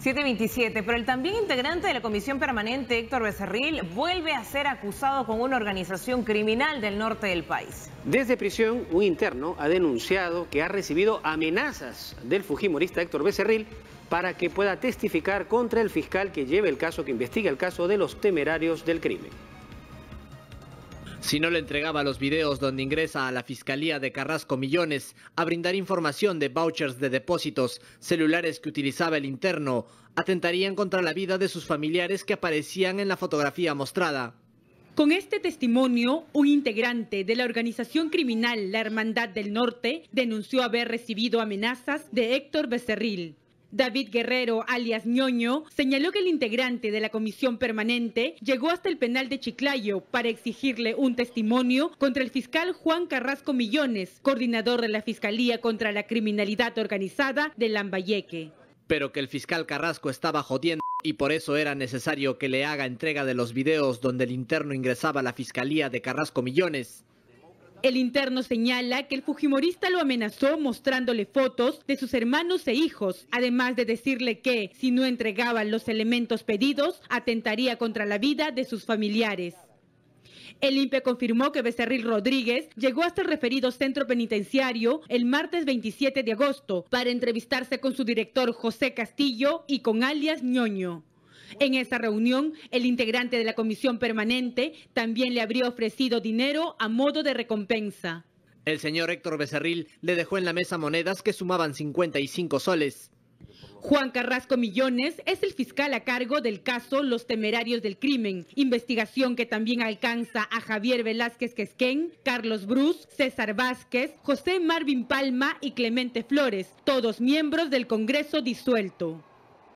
727, pero el también integrante de la Comisión Permanente, Héctor Becerril, vuelve a ser acusado con una organización criminal del norte del país. Desde prisión, un interno ha denunciado que ha recibido amenazas del fujimorista Héctor Becerril para que pueda testificar contra el fiscal que lleve el caso, que investiga el caso de los temerarios del crimen. Si no le entregaba los videos donde ingresa a la Fiscalía de Carrasco millones a brindar información de vouchers de depósitos, celulares que utilizaba el interno, atentarían contra la vida de sus familiares que aparecían en la fotografía mostrada. Con este testimonio, un integrante de la organización criminal La Hermandad del Norte denunció haber recibido amenazas de Héctor Becerril, David Guerrero, alias Ñoño, señaló que el integrante de la comisión permanente llegó hasta el penal de Chiclayo para exigirle un testimonio contra el fiscal Juan Carrasco Millones, coordinador de la Fiscalía contra la Criminalidad Organizada de Lambayeque. Pero que el fiscal Carrasco estaba jodiendo y por eso era necesario que le haga entrega de los videos donde el interno ingresaba a la Fiscalía de Carrasco Millones el interno señala que el fujimorista lo amenazó mostrándole fotos de sus hermanos e hijos, además de decirle que, si no entregaba los elementos pedidos, atentaría contra la vida de sus familiares. El INPE confirmó que Becerril Rodríguez llegó hasta el referido centro penitenciario el martes 27 de agosto para entrevistarse con su director José Castillo y con alias Ñoño. En esta reunión, el integrante de la comisión permanente también le habría ofrecido dinero a modo de recompensa. El señor Héctor Becerril le dejó en la mesa monedas que sumaban 55 soles. Juan Carrasco Millones es el fiscal a cargo del caso Los Temerarios del Crimen, investigación que también alcanza a Javier Velázquez Quesquén, Carlos Bruce, César Vázquez, José Marvin Palma y Clemente Flores, todos miembros del Congreso disuelto.